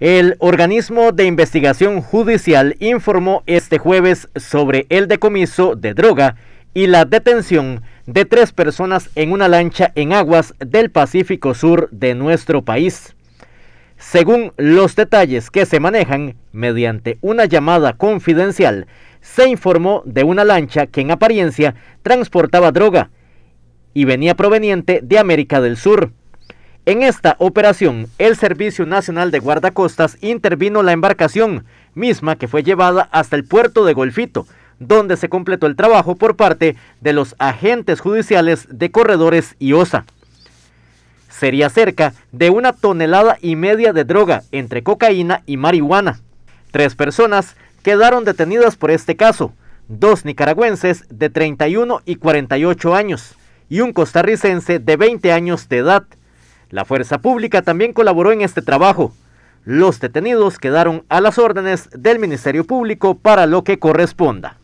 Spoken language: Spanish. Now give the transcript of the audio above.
El organismo de investigación judicial informó este jueves sobre el decomiso de droga y la detención de tres personas en una lancha en aguas del Pacífico Sur de nuestro país. Según los detalles que se manejan, mediante una llamada confidencial, se informó de una lancha que en apariencia transportaba droga y venía proveniente de América del Sur. En esta operación, el Servicio Nacional de Guardacostas intervino la embarcación, misma que fue llevada hasta el puerto de Golfito, donde se completó el trabajo por parte de los agentes judiciales de Corredores y OSA. Sería cerca de una tonelada y media de droga entre cocaína y marihuana. Tres personas quedaron detenidas por este caso, dos nicaragüenses de 31 y 48 años y un costarricense de 20 años de edad. La fuerza pública también colaboró en este trabajo. Los detenidos quedaron a las órdenes del Ministerio Público para lo que corresponda.